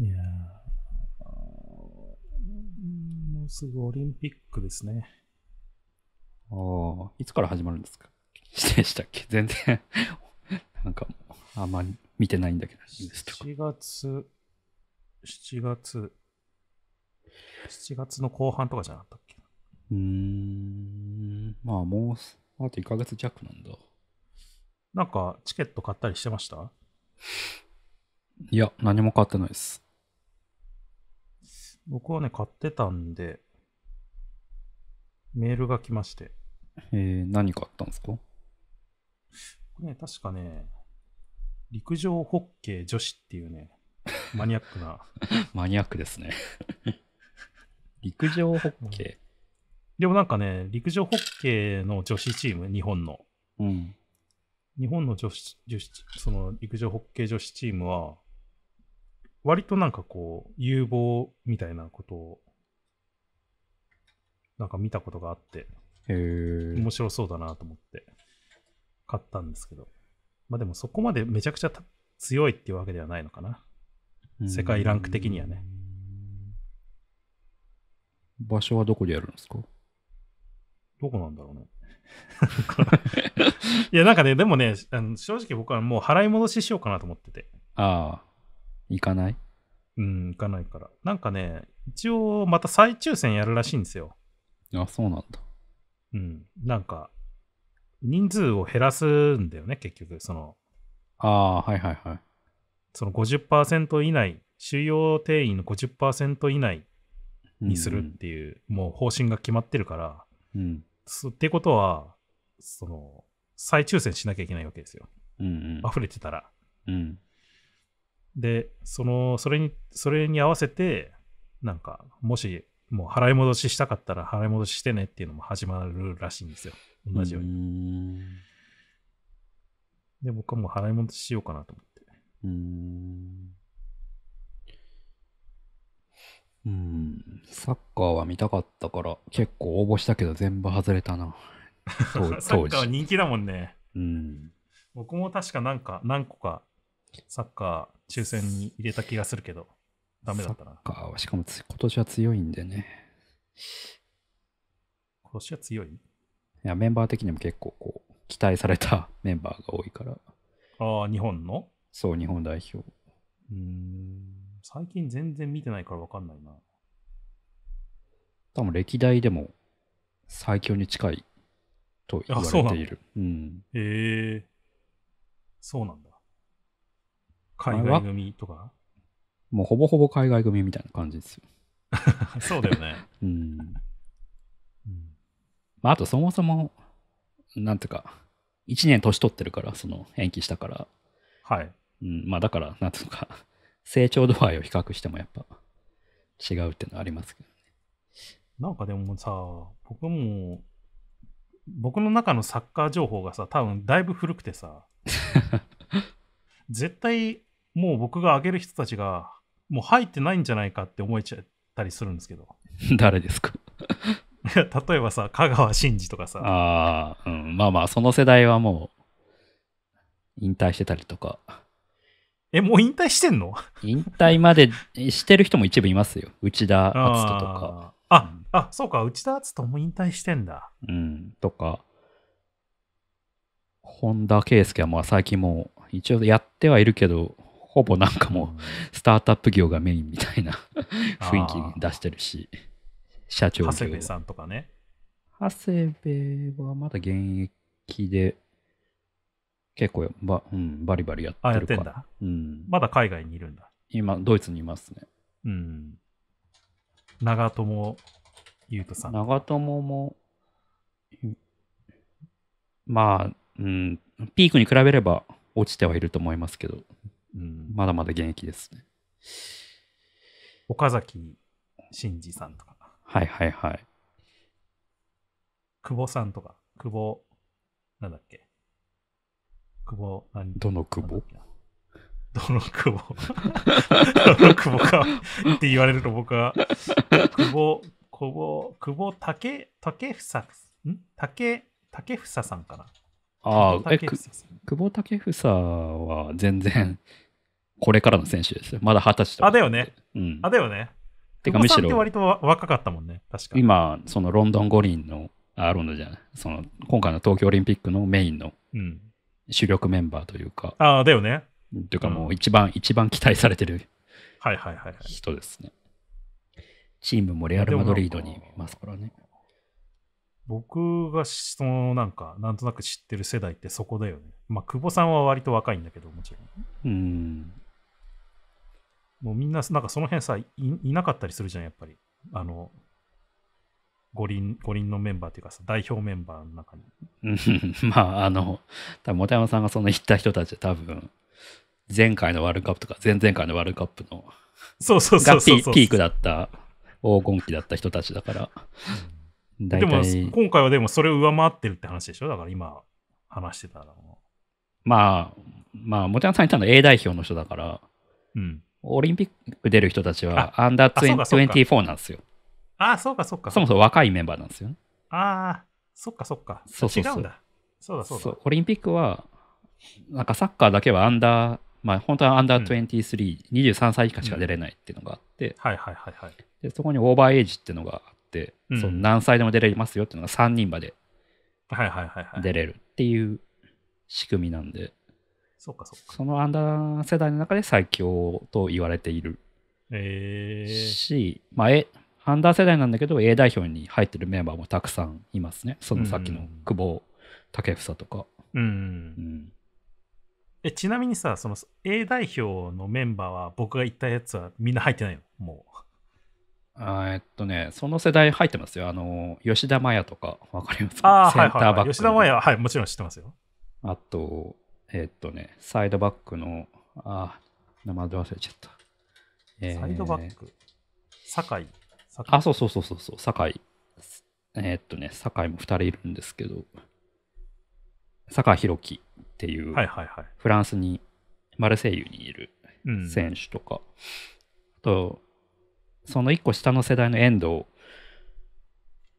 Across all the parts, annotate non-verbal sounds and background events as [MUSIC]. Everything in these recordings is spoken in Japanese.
いやもうすぐオリンピックですね。ああ、いつから始まるんですか [LAUGHS] でしたっけ全然 [LAUGHS] なんか、あんまり見てないんだけど。7月、7月、7月の後半とかじゃなかったっけうーん、まあもう、あと1ヶ月弱なんだ。なんか、チケット買ったりしてましたいや、何も買ってないです。僕はね、買ってたんで、メールが来まして。えー、何買ったんですかね、確かね、陸上ホッケー女子っていうね、マニアックな。[LAUGHS] マニアックですね [LAUGHS] 陸上ホッケー、うん、でもなんかね、陸上ホッケーの女子チーム、日本の。うん。日本の女子、女子その陸上ホッケー女子チームは、割となんかこう、有望みたいなことを、なんか見たことがあって、へ面白そうだなと思って買ったんですけど、まあでもそこまでめちゃくちゃ強いっていうわけではないのかな。世界ランク的にはね。場所はどこでやるんですかどこなんだろうね。[LAUGHS] いや、なんかね、でもね、あの正直僕はもう払い戻ししようかなと思ってて。ああ。行かないうん、行かないから。なんかね、一応また再抽選やるらしいんですよ。あ、そうなんだ。うん、なんか、人数を減らすんだよね、結局、その。ああ、はいはいはい。その50%以内、収容定員の50%以内にするっていう、うん、もう方針が決まってるから、うん、ってことは、その、再抽選しなきゃいけないわけですよ。うんうん、溢れてたら。うん、で、その、それに、それに合わせて、なんか、もし、もう払い戻ししたかったら払い戻ししてねっていうのも始まるらしいんですよ。同じように。で、僕はもう払い戻ししようかなと思って。うん。うん。サッカーは見たかったから、結構応募したけど全部外れたな。[LAUGHS] サッカーは人気だもんね。うん。僕も確かなんか、何個かサッカー抽選に入れた気がするけど、ダメだったな。サッカーはしかも今年は強いんでね。今年は強いいや、メンバー的にも結構こう、期待された [LAUGHS] メンバーが多いから。ああ、日本のそう、日本代表。うん、最近全然見てないから分かんないな。多分歴代でも最強に近いと言われている。うん、へえそうなんだ。海外組とかもうほぼほぼ海外組みたいな感じですよ。[LAUGHS] そうだよね。[LAUGHS] うん。まあ、あとそもそも、なんていうか、1年年取ってるから、その延期したから。はい。うん、まあだから、なんていうか、成長度合いを比較してもやっぱ違うっていうのはありますけどね。なんかでもさ、僕も、僕の中のサッカー情報がさ、多分だいぶ古くてさ、[LAUGHS] 絶対もう僕が上げる人たちが、もう入ってないんじゃないかって思えちゃったりするんですけど。[LAUGHS] 誰ですか例えばさ、香川真司とかさ。ああ、うん、まあまあ、その世代はもう、引退してたりとか。え、もう引退してんの引退までしてる人も一部いますよ。内田篤人とか。あ、うん、あ、そうか、内田篤人も引退してんだ。うん、とか、本田圭佑はまあ最近もう、一応やってはいるけど、ほぼなんかもう、スタートアップ業がメインみたいな [LAUGHS] 雰囲気出してるし、社長長谷部さんとかね。長谷部はまだ現役で、結構ば、うん、バリバリやってるから。うん、まだ海外にいるんだ。今、ドイツにいますね。うん。長友優斗さん。長友も、まあ、うん、ピークに比べれば落ちてはいると思いますけど、うん、まだまだ現役ですね。岡崎真二さんとか。はいはいはい。久保さんとか、久保、なんだっけ。久保、何どの久保どの久保どの久保かって言われると僕は、久保、久保、久保竹、竹房、ん竹、竹房さんかな。ああ、久保竹房は全然これからの選手ですよ。まだ二十歳とか。あ、だよね。うん。あ、だよね。てかむしろ。割と若かったもんね。確か今、そのロンドン五輪の、あ、ロンドンじゃない。その、今回の東京オリンピックのメインの主力メンバーというか。うん、あ、だよね。というかもう一番、うん、一番期待されてる。はいはいはい。人ですね。チームもレアル・マドリードにいますからね。僕がそのなんかなんとなく知ってる世代ってそこだよねまあ久保さんは割と若いんだけどもちろんうんもうみんな、なんかその辺さい、いなかったりするじゃん、やっぱり。あの、五輪、五輪のメンバーっていうかさ、代表メンバーの中に。[LAUGHS] まあ、あの、多分本山さんがその言った人たち多分、前回のワールドカップとか、前々回のワールドカップの、そうそうそうそうピークだった、黄金期だった人たちだから。でも、今回はでもそれを上回ってるって話でしょだから今、話してたら。まあ、まあ、本山さん言ったのは A 代表の人だから、うん。オリンピック出る人たちは、アンダー24なんですよ。ああ、そうかそうか。そもそも若いメンバーなんですよね。ああ、そっかそっか。そうそうそう違うんだ。そうだそうだそう。オリンピックは、なんかサッカーだけはアンダー、まあ本当はアンダー23、うん、23歳以下しか出れないっていうのがあって、うん、はいはいはいはい。で、そこにオーバーエイジっていうのがあって、うん、その何歳でも出れますよっていうのが3人まで出れるっていう仕組みなんで、そうかそうか。そのアンダー世代の中で最強と言われているえー、し、まあ、アンダー世代なんだけど A 代表に入ってるメンバーもたくさんいますねそのさっきの久保建英とか、うん、えちなみにさその A 代表のメンバーは僕が言ったやつはみんな入ってないのもうえっとね、その世代入ってますよ。あの、吉田麻也とか、わかりますか、あセンターバック。吉田麻也は、はい、もちろん知ってますよ。あと、えっとね、サイドバックの、あ、名前忘れちゃった。えー、サイドバック酒井。あ、そうそうそうそうそう、酒井。えー、っとね、酒井も2人いるんですけど、酒井宏樹っていう、はいはいはい、フランスに、マルセイユにいる選手とか、うん、と、その1個下の世代の遠藤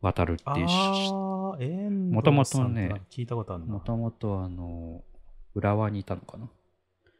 渡るっていうもともとね、聞いたことあるもともとあの、浦和にいたのかな。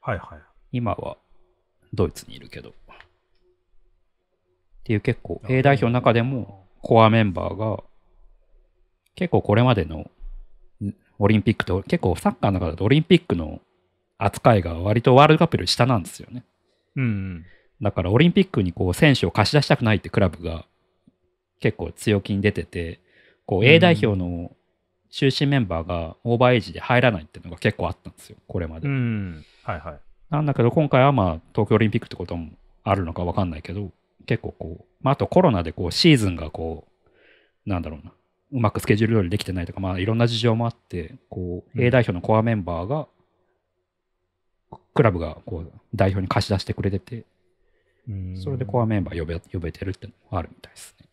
はいはい。今はドイツにいるけど。っていう結構、A 代表の中でもコアメンバーが、結構これまでのオリンピックと、結構サッカーの中だとオリンピックの扱いが割とワールドカップより下なんですよね。うん、うん。だからオリンピックにこう選手を貸し出したくないってクラブが結構強気に出てて、こう A 代表の中心メンバーがオーバーエイジで入らないっていうのが結構あったんですよ、これまで。はいはい、なんだけど、今回はまあ東京オリンピックってこともあるのか分かんないけど、結構こう、まあ、あとコロナでこうシーズンがこう、なんだろうな、うまくスケジュール通りできてないとか、まあ、いろんな事情もあって、こう、A 代表のコアメンバーが、クラブがこう代表に貸し出してくれてて、それでコアメンバー呼べ呼べてるってのもあるみたいですね。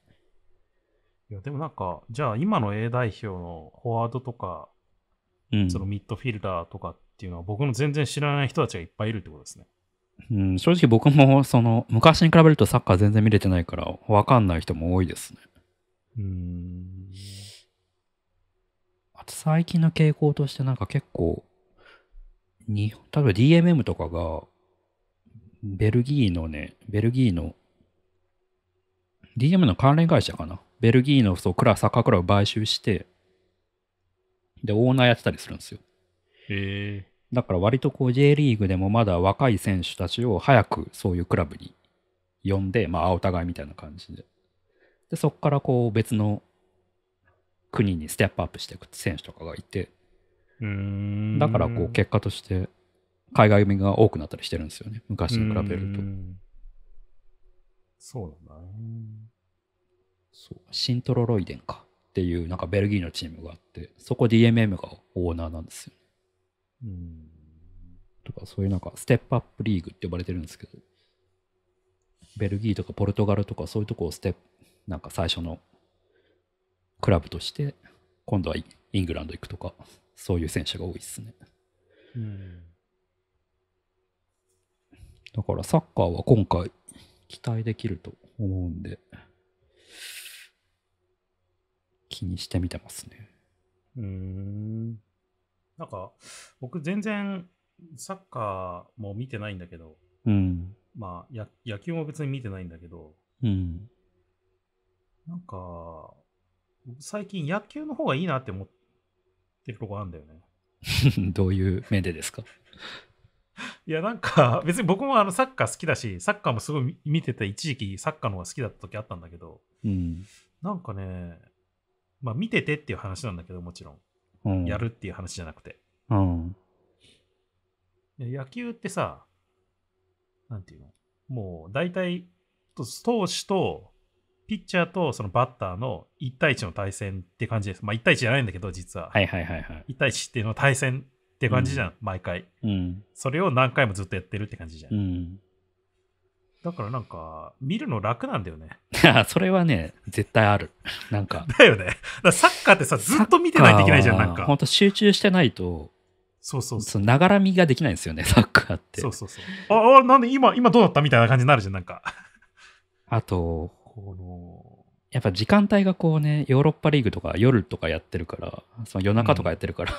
いや、でもなんか、じゃあ今の A 代表のフォワードとか、うん、そのミッドフィルダーとかっていうのは、僕の全然知らない人たちがいっぱいいるってことですね。うん、正直僕もその昔に比べるとサッカー全然見れてないから分かんない人も多いですね。うんあと最近の傾向としてなんか結構に例えば DMM とかがベルギーのねベルギーの DMM の関連会社かなベルギーのそうクラサッカークラブ買収して、で、オーナーやってたりするんですよ。へだから割とこう J リーグでもまだ若い選手たちを早くそういうクラブに呼んで、まあ、お互いみたいな感じで。で、そこからこう別の国にステップアップしていく選手とかがいて、うんだからこう結果として海外組が多くなったりしてるんですよね、昔に比べると。うそうだな。そうシントロロイデンかっていうなんかベルギーのチームがあってそこ DMM がオーナーなんですよ、ね、うんとかそういうなんかステップアップリーグって呼ばれてるんですけどベルギーとかポルトガルとかそういうとこをステップなんか最初のクラブとして今度はイングランド行くとかそういう選手が多いですね、うん、だからサッカーは今回期待できると思うんで気にしてみてますね。うんなんか僕全然サッカーも見てないんだけど、うん、まあ野球も別に見てないんだけど、うん、なんか最近野球の方がいいなって思ってるとこあるんだよね。[LAUGHS] どういう目でですか [LAUGHS] いやなんか別に僕もあのサッカー好きだしサッカーもすごい見てて一時期サッカーの方が好きだった時あったんだけど、うん、なんかねまあ見ててっていう話なんだけどもちろん、うん、やるっていう話じゃなくて、うん、野球ってさなんていうのもう大体投手とピッチャーとそのバッターの1対1の対戦って感じです。まあ1対1じゃないんだけど、実は。はいはいはい、はい。1対1っていうの対戦って感じじゃん、うん、毎回、うん。それを何回もずっとやってるって感じじゃん。うん、だからなんか、見るの楽なんだよね。[LAUGHS] それはね、絶対ある。なんか。[LAUGHS] だよね。サッカーってさ、ずっと見てないといけないじゃん、なんか。本当集中してないと、そうそうそう。ながら見ができないんですよね、[LAUGHS] サッカーって。そうそうそう。ああ、なんで今、今どうだったみたいな感じになるじゃん、なんか。あと、この、やっぱ時間帯がこうね、ヨーロッパリーグとか夜とかやってるから、その夜中とかやってるから、うん、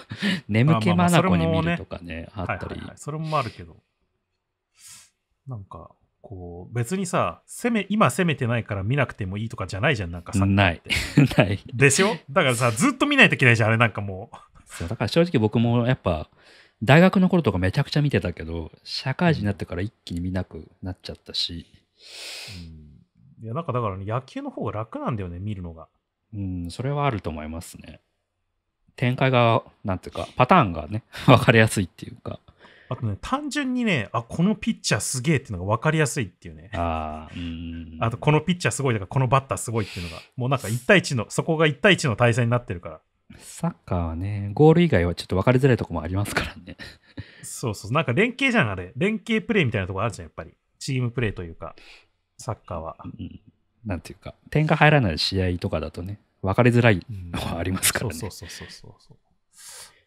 眠気まなこに見るとかね、あったり、はいはいはい。それもあるけど、なんか、こう、別にさ、攻め、今攻めてないから見なくてもいいとかじゃないじゃん、なんかさ。ない。[LAUGHS] ない。でしょだからさ、ずっと見ないといけないじゃん、あれなんかもう。そう、だから正直僕もやっぱ、大学の頃とかめちゃくちゃ見てたけど、社会人になってから一気に見なくなっちゃったし。うん、いや、なんかだから、ね、野球の方が楽なんだよね、見るのが。うん、それはあると思いますね。展開が、なんていうか、パターンがね、[LAUGHS] 分かりやすいっていうか。あとね、単純にね、あ、このピッチャーすげえっていうのが分かりやすいっていうね。ああと、このピッチャーすごいだから、このバッターすごいっていうのが、もうなんか1対1の、そこが1対1の対戦になってるから。サッカーはね、ゴール以外はちょっと分かりづらいとこもありますからね。そうそう、なんか連携じゃん、あれ。連携プレーみたいなとこあるじゃん、やっぱり。チームプレーというか、サッカーは。うん、なんていうか、点が入らない試合とかだとね、分かりづらいのはありますからね。そうそうそうそうそう。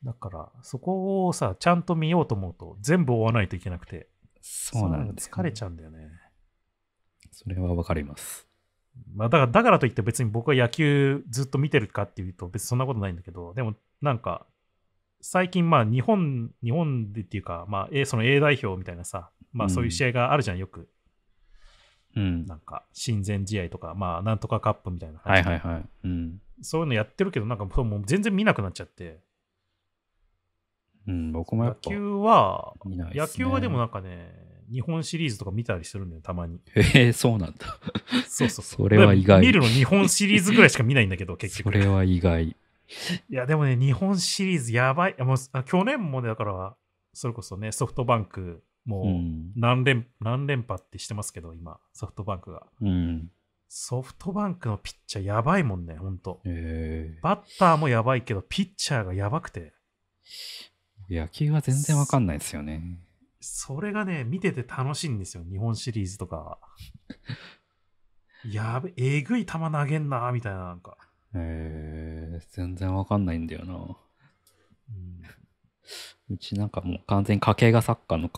だから、そこをさ、ちゃんと見ようと思うと、全部追わないといけなくて、そうなんです、ね、疲れちゃうんだよね。それはわかります。まあ、だからだからといって別に僕は野球ずっと見てるかっていうと別にそんなことないんだけどでもなんか最近まあ日本日本でっていうかまあ A その A 代表みたいなさまあそういう試合があるじゃん、うん、よくうん、なんか親善試合とか、まあ、なんとかカップみたいな感じはいはいはいうん、そういうのやってるけど、なんかもう全然見なくなっちゃって、うん、僕もやっぱ野球は、ね、野球はでもなんかね、日本シリーズとか見たりするんだよ、たまに。えー、そうなんだ。そうそうそ [LAUGHS] れは意外。見るの日本シリーズぐらいしか見ないんだけど、[LAUGHS] 結局。それは意外。いや、でもね、日本シリーズやばい。もう去年もね、だから、それこそね、ソフトバンク、もう何連、うん、何連覇ってしてますけど、今、ソフトバンクが。うん、ソフトバンクのピッチャーやばいもんね、ほんと。バッターもやばいけど、ピッチャーがやばくて。野球は全然わかんないですよね。それがね、見てて楽しいんですよ、日本シリーズとか。[LAUGHS] やべ、えぐい球投げんな、みたいな、なんか。えー、全然わかんないんだよな。うん、うちなんかもう完全に家系がサッカーの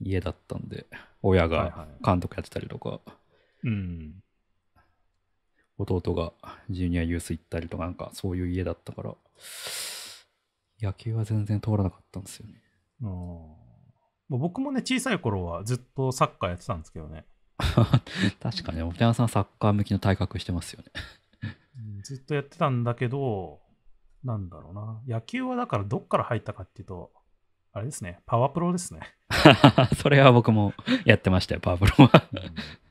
家だったんで、親が監督やってたりとか、はいはい、うん、弟がジュニアユース行ったりとか、なんかそういう家だったから、野球は全然通らなかったんですよね。う僕もね、小さい頃はずっとサッカーやってたんですけどね。[LAUGHS] 確かに、お寺さんサッカー向きの体格してますよねずっとやってたんだけど、なんだろうな。野球はだからどっから入ったかっていうと、あれですね、パワープロですね。[LAUGHS] それは僕もやってましたよ、パワープロはうん、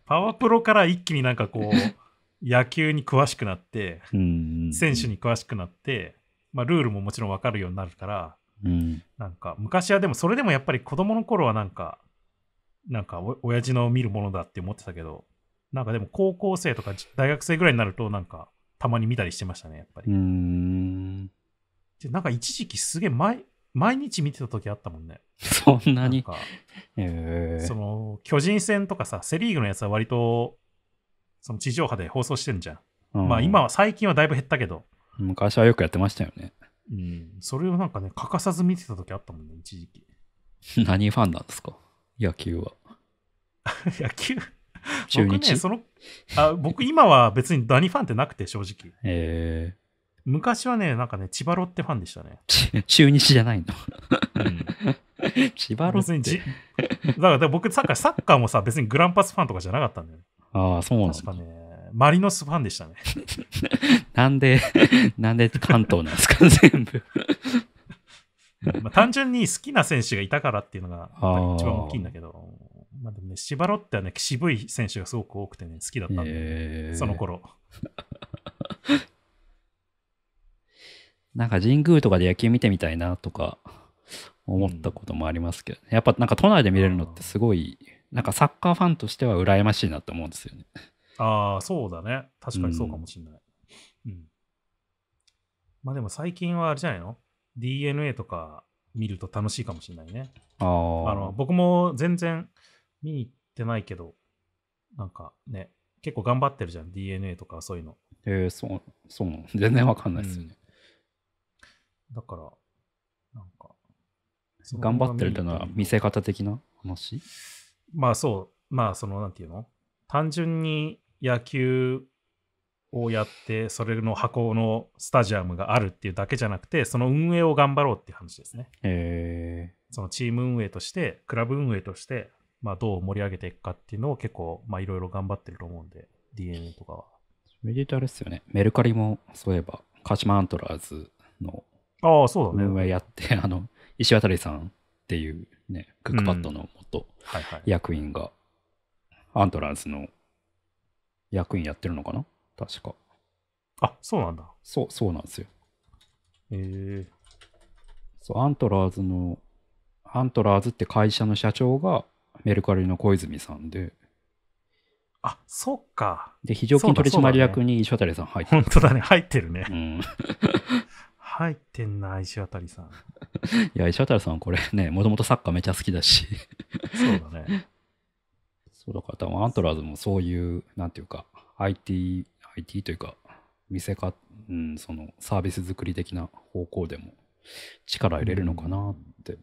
パワープロから一気になんかこう、野球に詳しくなって、選手に詳しくなって、まあ、ルールももちろん分かるようになるから、うん、なんか昔はでもそれでもやっぱり子供の頃はなんかなんかお親父の見るものだって思ってたけどなんかでも高校生とか大学生ぐらいになるとなんかたまに見たりしてましたねやっぱりうんでなんか一時期すげえ毎毎日見てた時あったもんねそんなにえー、その巨人戦とかさセ・リーグのやつは割とその地上波で放送してんじゃん、うん、まあ今は最近はだいぶ減ったけど、昔はよくやってましたよね。うん。それをなんかね、欠かさず見てた時あったもんね、一時期。[LAUGHS] 何ファンなんですか野球は。[LAUGHS] 野球中日僕ね、その、あ僕今は別に何ファンってなくて、正直。ええー昔はね、なんかね、千葉ロッテファンでしたね。[LAUGHS] 中日じゃないの。千葉ロッテ。だから僕サッカー、サッカーもさ、別にグランパスファンとかじゃなかったんだよ。ああ、そうなんだ。確かね。マリノスファンでしたね。[LAUGHS] なんで、[LAUGHS] なんで関東なんですか、[LAUGHS] 全部。まあ単純に好きな選手がいたからっていうのが一番大きいんだけど、まあでもね、シバロってはね、渋い選手がすごく多くてね、好きだったんで、その頃。なんか神宮とかで野球見てみたいなとか思ったこともありますけど、ね、やっぱなんか都内で見れるのってすごい、なんかサッカーファンとしては羨ましいなと思うんですよね。ああ、そうだね。確かにそうかもしれない。うん。まあでも最近はあれじゃないの ?DNA とか見ると楽しいかもしれないね。ああの僕も全然見に行ってないけど、なんかね、結構頑張ってるじゃん、DNA とかそういうの。えー、そう、そう [LAUGHS] 全然わかんないですよね、うん。だから、なんか。頑張ってるっていうのは見せ方的な話まあそう、まあその、なんていうの単純に野球をやってそれの箱のスタジアムがあるっていうだけじゃなくてその運営を頑張ろうっていう話ですね。えー、そのチーム運営としてクラブ運営として、まあ、どう盛り上げていくかっていうのを結構いろいろ頑張ってると思うんで DNA とかは。メディタルですよね。メルカリもそういえば鹿島アントラーズのああ、そうだ運営やって、あの、石渡さんっていうね、クックパッドの元役員がアントラーズの役員やってるのかな確か。あ、そうなんだ。そう、そうなんですよ。へえー、そう、アントラーズの、アントラーズって会社の社長がメルカリの小泉さんで、あ、そっか。で、非常勤取締役に石渡さん入ってる、ね。本当だね、入ってるね。うん、入ってんな、石渡さん。いや、石渡さんこれね、もともとサッカーめちゃ好きだしそうだね。そうだから多分アントラーズもそういうなんていうか IT, IT というか見せか、うん、そのサービス作り的な方向でも力入れるのかなって、うん、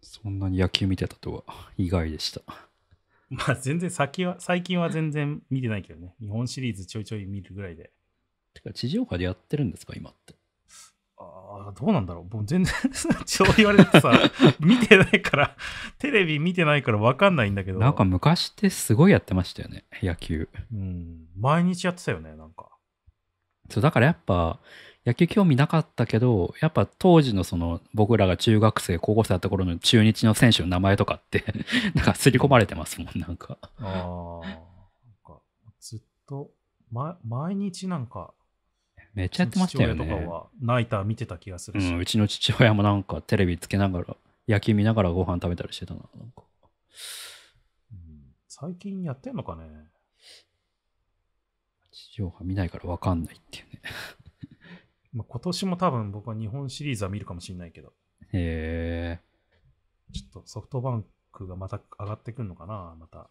そんなに野球見てたとは意外でした。[LAUGHS] まあ全然先は最近は全然見てないけどね日本シリーズちょいちょい見るぐらいで。てか地上波でやってるんですか今って。あどうなんだろうもう全然そう言われてさ [LAUGHS] 見てないからテレビ見てないから分かんないんだけどなんか昔ってすごいやってましたよね野球うん毎日やってたよねなんかそうだからやっぱ野球興味なかったけどやっぱ当時のその僕らが中学生高校生だった頃の中日の選手の名前とかって [LAUGHS] なんか刷り込まれてますもんなんかああずっと、ま、毎日なんかめっちゃやってましたよね。父親とかは見てた気がするし、うん、うちの父親もなんかテレビつけながら、野球見ながらご飯食べたりしてたな。なんかうん、最近やってんのかね地上波見ないから分かんないっていうね [LAUGHS] まあ今年も多分僕は日本シリーズは見るかもしれないけど。へえ。ちょっとソフトバンクがまた上がってくるのかなまた。